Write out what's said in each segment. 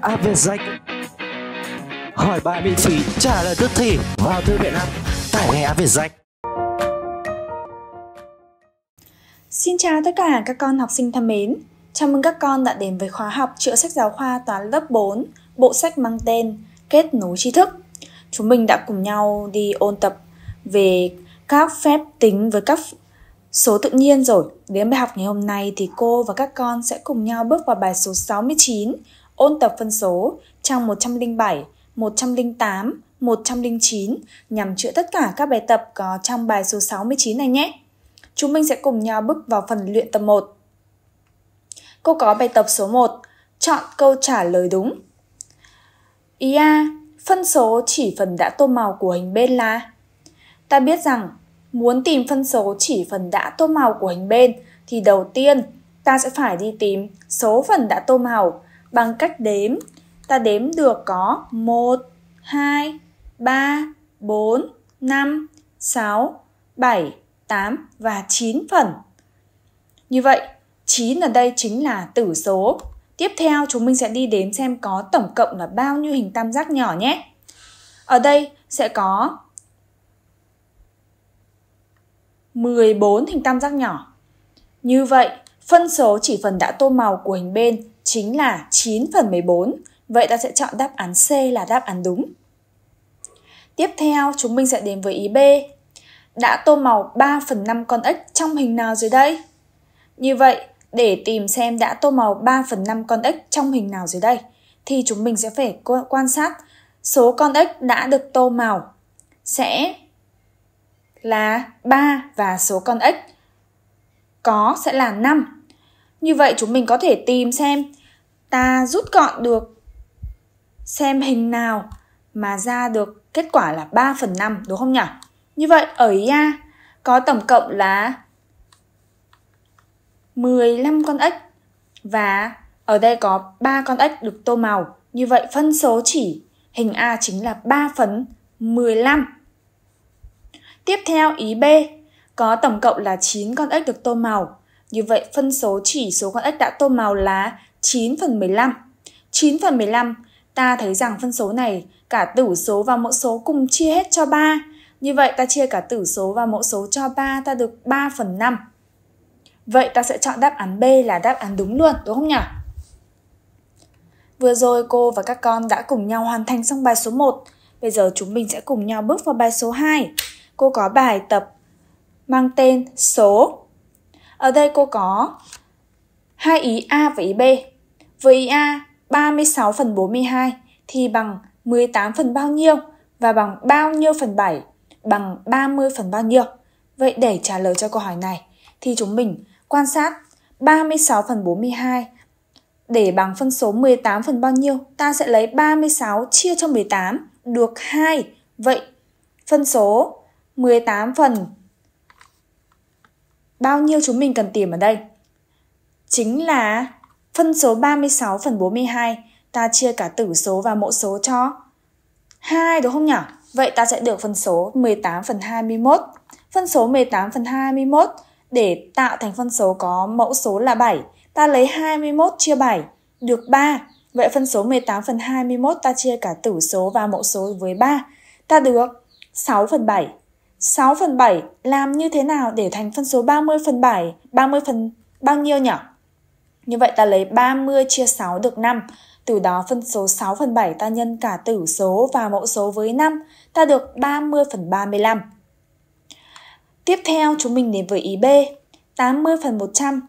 Áp về danh hỏi bài miễn phí trả lời tức thì vào thư viện app tải ngay Áp về danh Xin chào tất cả các con học sinh thân mến. Chào mừng các con đã đến với khóa học chữa sách giáo khoa toán lớp 4, bộ sách mang tên Kết nối tri thức. Chúng mình đã cùng nhau đi ôn tập về các phép tính với các số tự nhiên rồi. Đến bài học ngày hôm nay thì cô và các con sẽ cùng nhau bước vào bài số 69, ôn tập phân số trang 107, 108, 109 nhằm chữa tất cả các bài tập có trong bài số 69 này nhé. Chúng mình sẽ cùng nhau bước vào phần luyện tập 1. Cô có bài tập số 1, chọn câu trả lời đúng. Ý a, phân số chỉ phần đã tô màu của hình bên là Ta biết rằng muốn tìm phân số chỉ phần đã tô màu của hình bên thì đầu tiên ta sẽ phải đi tìm số phần đã tô màu bằng cách đếm. Ta đếm được có 1, 2, 3, 4, 5, 6, 7, 8 và 9 phần. Như vậy, 9 ở đây chính là tử số. Tiếp theo chúng mình sẽ đi đếm xem có tổng cộng là bao nhiêu hình tam giác nhỏ nhé. Ở đây sẽ có 14 hình tam giác nhỏ. Như vậy, phân số chỉ phần đã tô màu của hình bên chính là 9 phần 14. Vậy ta sẽ chọn đáp án C là đáp án đúng. Tiếp theo, chúng mình sẽ đến với ý B. Đã tô màu 3 phần 5 con ếch trong hình nào dưới đây? Như vậy, để tìm xem đã tô màu 3 phần 5 con ếch trong hình nào dưới đây, thì chúng mình sẽ phải quan sát số con ếch đã được tô màu sẽ là 3 và số con ếch có sẽ là 5 như vậy chúng mình có thể tìm xem ta rút gọn được xem hình nào mà ra được kết quả là 3 phần 5 đúng không nhỉ? Như vậy ở IA có tổng cộng là 15 con ếch và ở đây có 3 con ếch được tô màu. Như vậy phân số chỉ hình A chính là 3 phần 15. Tiếp theo ý B có tổng cộng là 9 con ếch được tô màu như vậy phân số chỉ số con ếch đã tô màu là 9 phần 15. 9 phần 15, ta thấy rằng phân số này cả tử số và mẫu số cùng chia hết cho 3. Như vậy ta chia cả tử số và mẫu số cho 3 ta được 3 phần 5. Vậy ta sẽ chọn đáp án B là đáp án đúng luôn, đúng không nhỉ? Vừa rồi cô và các con đã cùng nhau hoàn thành xong bài số 1. Bây giờ chúng mình sẽ cùng nhau bước vào bài số 2. Cô có bài tập mang tên số ở đây cô có hai ý A và ý B. Với ý A 36 phần 42 thì bằng 18 phần bao nhiêu và bằng bao nhiêu phần 7 bằng 30 phần bao nhiêu. Vậy để trả lời cho câu hỏi này thì chúng mình quan sát 36 phần 42 để bằng phân số 18 phần bao nhiêu ta sẽ lấy 36 chia cho 18 được 2. Vậy phân số 18 phần bao nhiêu chúng mình cần tìm ở đây? Chính là phân số 36 phần 42, ta chia cả tử số và mẫu số cho 2 đúng không nhỉ? Vậy ta sẽ được phân số 18 phần 21. Phân số 18 phần 21 để tạo thành phân số có mẫu số là 7, ta lấy 21 chia 7 được 3. Vậy phân số 18 phần 21 ta chia cả tử số và mẫu số với 3. Ta được 6 phần 7 6 phần 7 làm như thế nào để thành phân số 30 phần 7? 30 phần bao nhiêu nhỉ? Như vậy ta lấy 30 chia 6 được 5. Từ đó phân số 6 phần 7 ta nhân cả tử số và mẫu số với 5, ta được 30 phần 35. Tiếp theo chúng mình đến với ý B, 80 phần 100.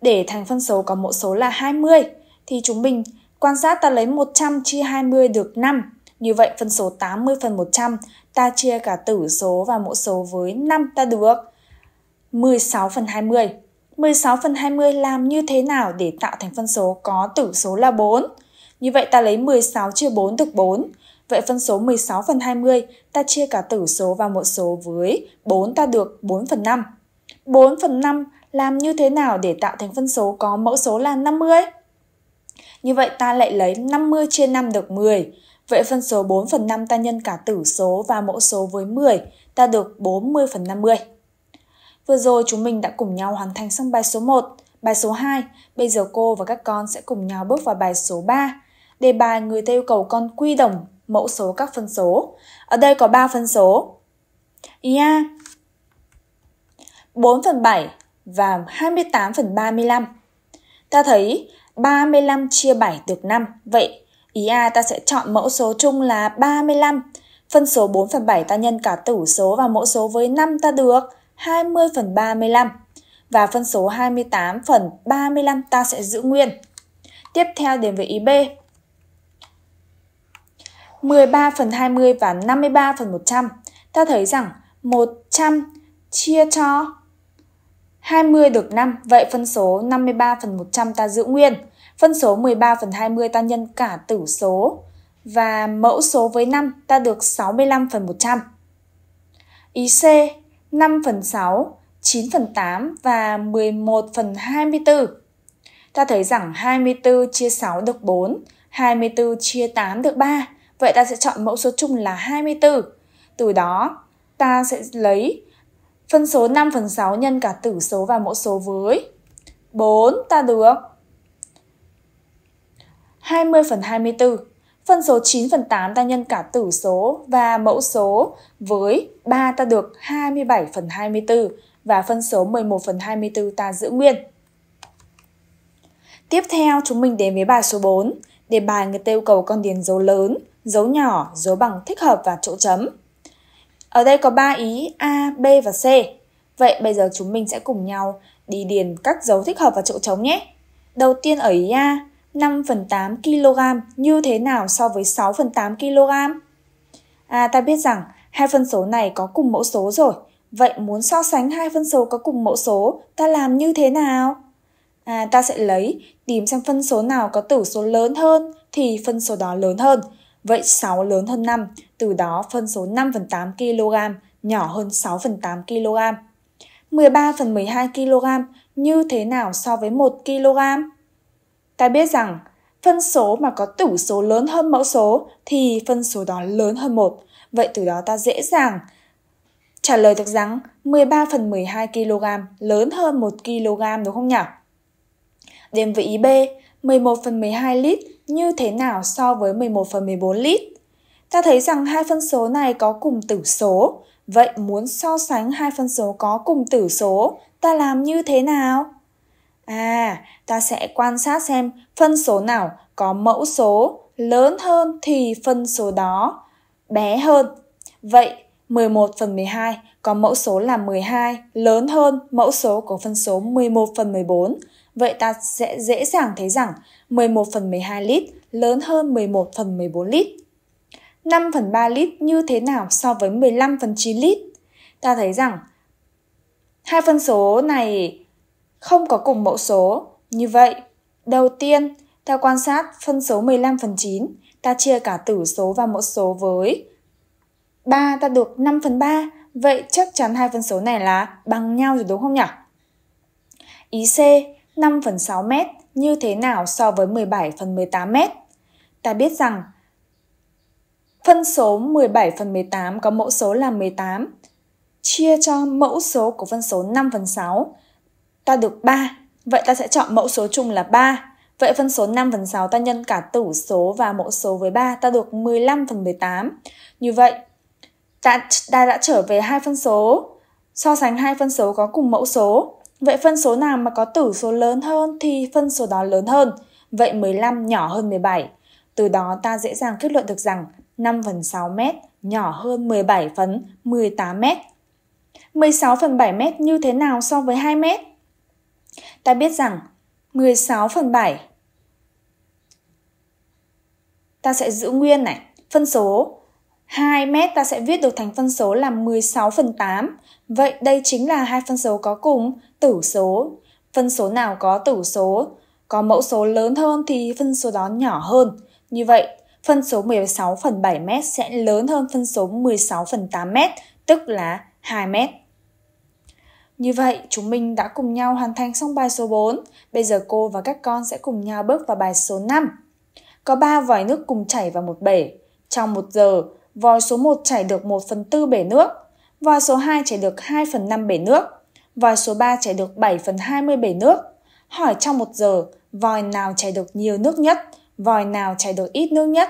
Để thành phân số có mẫu số là 20, thì chúng mình quan sát ta lấy 100 chia 20 được 5. Như vậy phân số 80 phần 100, ta chia cả tử số và mẫu số với 5 ta được 16 phần 20. 16 phần 20 làm như thế nào để tạo thành phân số có tử số là 4? Như vậy ta lấy 16 chia 4 được 4. Vậy phân số 16 phần 20, ta chia cả tử số và mẫu số với 4 ta được 4 phần 5. 4 phần 5 làm như thế nào để tạo thành phân số có mẫu số là 50? Như vậy ta lại lấy 50 chia 5 được 10. Vậy phân số 4 phần 5 ta nhân cả tử số và mẫu số với 10, ta được 40 phần 50. Vừa rồi chúng mình đã cùng nhau hoàn thành xong bài số 1, bài số 2. Bây giờ cô và các con sẽ cùng nhau bước vào bài số 3. Đề bài người ta yêu cầu con quy đồng mẫu số các phân số. Ở đây có 3 phân số. Yeah. 4 phần 7 và 28 phần 35. Ta thấy 35 chia 7 được 5. Vậy Ý A ta sẽ chọn mẫu số chung là 35. Phân số 4 phần 7 ta nhân cả tử số và mẫu số với 5 ta được 20 phần 35. Và phân số 28 phần 35 ta sẽ giữ nguyên. Tiếp theo đến với ý B. 13 phần 20 và 53 phần 100. Ta thấy rằng 100 chia cho 20 được 5. Vậy phân số 53 phần 100 ta giữ nguyên. Phân số 13 phần 20 ta nhân cả tử số và mẫu số với 5 ta được 65 phần 100. Ý C 5 phần 6, 9 phần 8 và 11 phần 24. Ta thấy rằng 24 chia 6 được 4, 24 chia 8 được 3. Vậy ta sẽ chọn mẫu số chung là 24. Từ đó ta sẽ lấy phân số 5 phần 6 nhân cả tử số và mẫu số với 4 ta được 20 phần 24. Phân số 9 phần 8 ta nhân cả tử số và mẫu số với 3 ta được 27 phần 24 và phân số 11 phần 24 ta giữ nguyên. Tiếp theo chúng mình đến với bài số 4. Đề bài người ta yêu cầu con điền dấu lớn, dấu nhỏ, dấu bằng thích hợp và chỗ chấm. Ở đây có 3 ý A, B và C. Vậy bây giờ chúng mình sẽ cùng nhau đi điền các dấu thích hợp và chỗ trống nhé. Đầu tiên ở ý A, 5 phần 8 kg như thế nào so với 6 phần 8 kg? À, ta biết rằng hai phân số này có cùng mẫu số rồi. Vậy muốn so sánh hai phân số có cùng mẫu số, ta làm như thế nào? À, ta sẽ lấy tìm xem phân số nào có tử số lớn hơn thì phân số đó lớn hơn. Vậy 6 lớn hơn 5, từ đó phân số 5 phần 8 kg nhỏ hơn 6 phần 8 kg. 13 phần 12 kg như thế nào so với 1 kg? Ta biết rằng phân số mà có tử số lớn hơn mẫu số thì phân số đó lớn hơn một. Vậy từ đó ta dễ dàng trả lời được rằng 13 phần 12 kg lớn hơn 1 kg đúng không nhỉ? Đến với ý B, 11 phần 12 lít như thế nào so với 11 phần 14 lít? Ta thấy rằng hai phân số này có cùng tử số, vậy muốn so sánh hai phân số có cùng tử số, ta làm như thế nào? À, ta sẽ quan sát xem phân số nào có mẫu số lớn hơn thì phân số đó bé hơn. Vậy 11 phần 12 có mẫu số là 12 lớn hơn mẫu số của phân số 11 phần 14. Vậy ta sẽ dễ dàng thấy rằng 11 phần 12 lít lớn hơn 11 phần 14 lít. 5 phần 3 lít như thế nào so với 15 phần 9 lít? Ta thấy rằng hai phân số này không có cùng mẫu số. Như vậy, đầu tiên, theo quan sát phân số 15 phần 9, ta chia cả tử số và mẫu số với 3 ta được 5 phần 3, vậy chắc chắn hai phân số này là bằng nhau rồi đúng không nhỉ? Ý C, 5 phần 6 m như thế nào so với 17 phần 18 m? Ta biết rằng phân số 17 phần 18 có mẫu số là 18, chia cho mẫu số của phân số 5 phần 6 ta được 3, vậy ta sẽ chọn mẫu số chung là 3. Vậy phân số 5 phần 6 ta nhân cả tử số và mẫu số với 3, ta được 15 phần 18. Như vậy, ta, ta đã trở về hai phân số. So sánh hai phân số có cùng mẫu số. Vậy phân số nào mà có tử số lớn hơn thì phân số đó lớn hơn. Vậy 15 nhỏ hơn 17. Từ đó ta dễ dàng kết luận được rằng 5 phần 6 mét nhỏ hơn 17 phần 18 mét. 16 phần 7 mét như thế nào so với 2 mét? ta biết rằng 16 phần 7 ta sẽ giữ nguyên này. Phân số 2 mét ta sẽ viết được thành phân số là 16 phần 8. Vậy đây chính là hai phân số có cùng tử số. Phân số nào có tử số, có mẫu số lớn hơn thì phân số đó nhỏ hơn. Như vậy, phân số 16 phần 7 mét sẽ lớn hơn phân số 16 phần 8 mét, tức là 2 mét. Như vậy, chúng mình đã cùng nhau hoàn thành xong bài số 4. Bây giờ cô và các con sẽ cùng nhau bước vào bài số 5. Có 3 vòi nước cùng chảy vào một bể. Trong 1 giờ, vòi số 1 chảy được 1 phần 4 bể nước, vòi số 2 chảy được 2 phần 5 bể nước, vòi số 3 chảy được 7 phần 20 bể nước. Hỏi trong 1 giờ, vòi nào chảy được nhiều nước nhất, vòi nào chảy được ít nước nhất?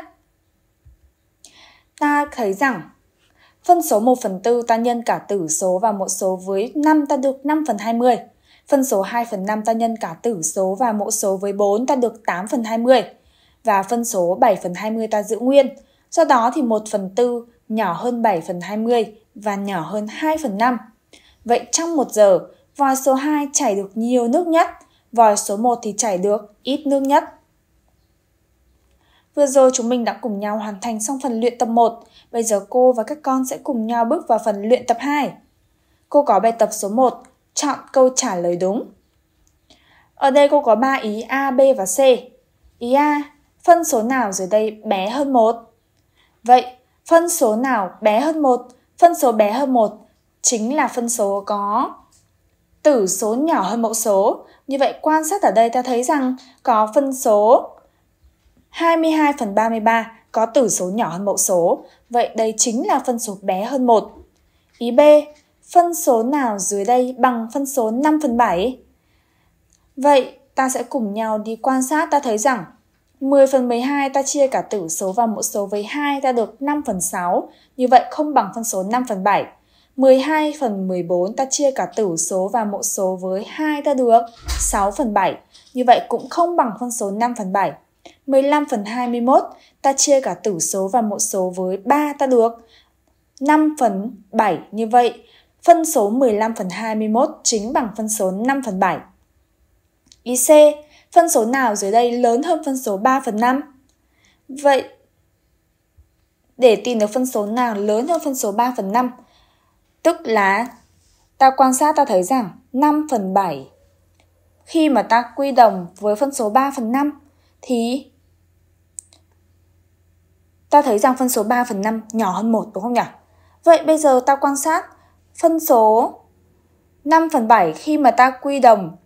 Ta thấy rằng Phân số 1 phần 4 ta nhân cả tử số và mẫu số với 5 ta được 5 phần 20. Phân số 2 phần 5 ta nhân cả tử số và mẫu số với 4 ta được 8 phần 20. Và phân số 7 phần 20 ta giữ nguyên. Do đó thì 1 phần 4 nhỏ hơn 7 phần 20 và nhỏ hơn 2 phần 5. Vậy trong 1 giờ, vòi số 2 chảy được nhiều nước nhất, vòi số 1 thì chảy được ít nước nhất. Vừa rồi chúng mình đã cùng nhau hoàn thành xong phần luyện tập 1, bây giờ cô và các con sẽ cùng nhau bước vào phần luyện tập 2. Cô có bài tập số 1, chọn câu trả lời đúng. Ở đây cô có 3 ý A, B và C. Ý A, phân số nào dưới đây bé hơn 1? Vậy, phân số nào bé hơn 1? Phân số bé hơn 1 chính là phân số có tử số nhỏ hơn mẫu số. Như vậy quan sát ở đây ta thấy rằng có phân số 22 phần 33 có tử số nhỏ hơn mẫu số, vậy đây chính là phân số bé hơn 1. Ý B, phân số nào dưới đây bằng phân số 5 phần 7? Vậy ta sẽ cùng nhau đi quan sát ta thấy rằng 10 phần 12 ta chia cả tử số và mẫu số với 2 ta được 5 phần 6, như vậy không bằng phân số 5 phần 7. 12 phần 14 ta chia cả tử số và mẫu số với 2 ta được 6 phần 7, như vậy cũng không bằng phân số 5 phần 7. 15 phần 21, ta chia cả tử số và một số với 3 ta được. 5 phần 7 như vậy, phân số 15 phần 21 chính bằng phân số 5 phần 7. Ý C, phân số nào dưới đây lớn hơn phân số 3 phần 5? Vậy, để tìm được phân số nào lớn hơn phân số 3 phần 5, tức là ta quan sát ta thấy rằng 5 phần 7 khi mà ta quy đồng với phân số 3 phần 5 thì ta thấy rằng phân số 3 phần 5 nhỏ hơn 1 đúng không nhỉ? Vậy bây giờ ta quan sát phân số 5 phần 7 khi mà ta quy đồng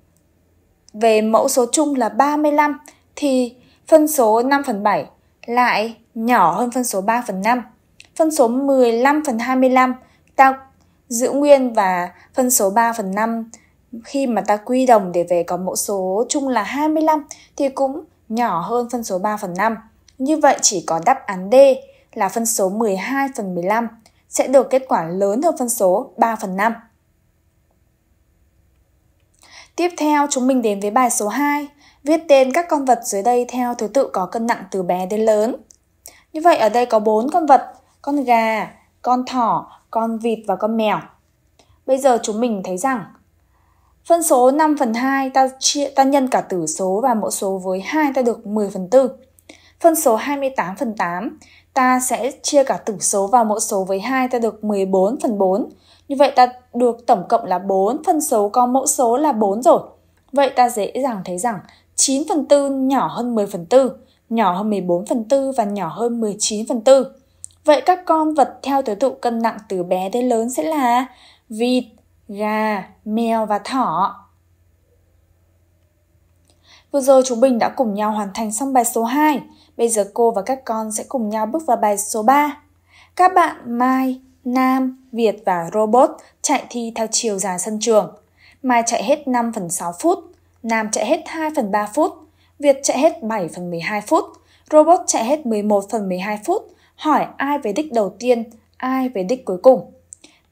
về mẫu số chung là 35 thì phân số 5 phần 7 lại nhỏ hơn phân số 3 phần 5. Phân số 15 phần 25 ta giữ nguyên và phân số 3 phần 5 khi mà ta quy đồng để về có mẫu số chung là 25 thì cũng nhỏ hơn phân số 3 phần 5. Như vậy chỉ có đáp án D là phân số 12 phần 15 sẽ được kết quả lớn hơn phân số 3 phần 5. Tiếp theo chúng mình đến với bài số 2, viết tên các con vật dưới đây theo thứ tự có cân nặng từ bé đến lớn. Như vậy ở đây có 4 con vật, con gà, con thỏ, con vịt và con mèo. Bây giờ chúng mình thấy rằng phân số 5 phần 2 ta, chia, ta nhân cả tử số và mẫu số với 2 ta được 10 phần 4. Phân số 28 phần 8, ta sẽ chia cả tử số vào mỗi số với 2 ta được 14 phần 4. Như vậy ta được tổng cộng là 4, phân số có mẫu số là 4 rồi. Vậy ta dễ dàng thấy rằng 9 phần 4 nhỏ hơn 10 phần 4, nhỏ hơn 14 phần 4 và nhỏ hơn 19 phần 4. Vậy các con vật theo thứ tự cân nặng từ bé đến lớn sẽ là vịt, gà, mèo và thỏ. Vừa rồi chúng mình đã cùng nhau hoàn thành xong bài số 2. Bây giờ cô và các con sẽ cùng nhau bước vào bài số 3. Các bạn Mai, Nam, Việt và Robot chạy thi theo chiều dài sân trường. Mai chạy hết 5 phần 6 phút, Nam chạy hết 2 phần 3 phút, Việt chạy hết 7 phần 12 phút, Robot chạy hết 11 phần 12 phút. Hỏi ai về đích đầu tiên, ai về đích cuối cùng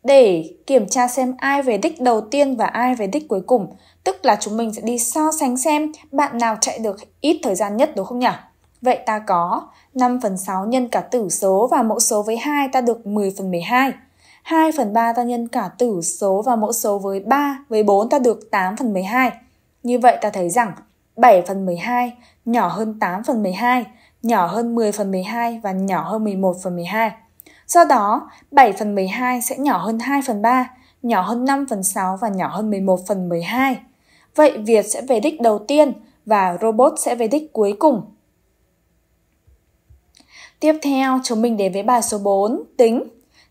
để kiểm tra xem ai về đích đầu tiên và ai về đích cuối cùng. Tức là chúng mình sẽ đi so sánh xem bạn nào chạy được ít thời gian nhất đúng không nhỉ? Vậy ta có 5 phần 6 nhân cả tử số và mẫu số với 2 ta được 10 phần 12. 2 phần 3 ta nhân cả tử số và mẫu số với 3 với 4 ta được 8 phần 12. Như vậy ta thấy rằng 7 phần 12 nhỏ hơn 8 phần 12, nhỏ hơn 10 phần 12 và nhỏ hơn 11 phần 12. Do đó, 7 phần 12 sẽ nhỏ hơn 2 phần 3, nhỏ hơn 5 phần 6 và nhỏ hơn 11 phần 12. Vậy Việt sẽ về đích đầu tiên và robot sẽ về đích cuối cùng. Tiếp theo, chúng mình đến với bài số 4, tính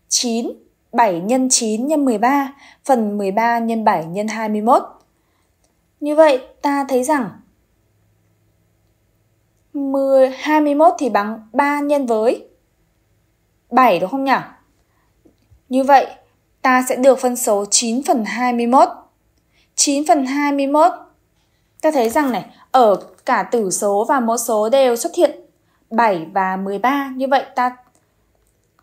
9, 7 x 9 x 13, phần 13 x 7 x 21. Như vậy, ta thấy rằng 10, 21 thì bằng 3 nhân với 7 đúng không nhỉ? Như vậy, ta sẽ được phân số 9 phần 21. 9 phần 21. Ta thấy rằng này, ở cả tử số và mẫu số đều xuất hiện 7 và 13. Như vậy ta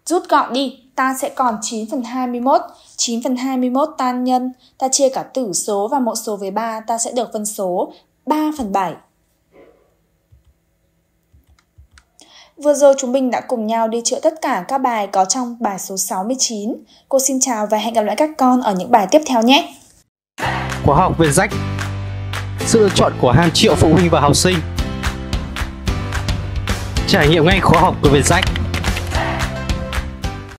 rút gọn đi, ta sẽ còn 9 phần 21. 9 phần 21 tan nhân, ta chia cả tử số và mẫu số với 3, ta sẽ được phân số 3 phần 7. Vừa rồi chúng mình đã cùng nhau đi chữa tất cả các bài có trong bài số 69. Cô xin chào và hẹn gặp lại các con ở những bài tiếp theo nhé. Khóa học về rách Sự lựa chọn của hàng triệu phụ huynh và học sinh Trải nghiệm ngay khóa học của Việt Rách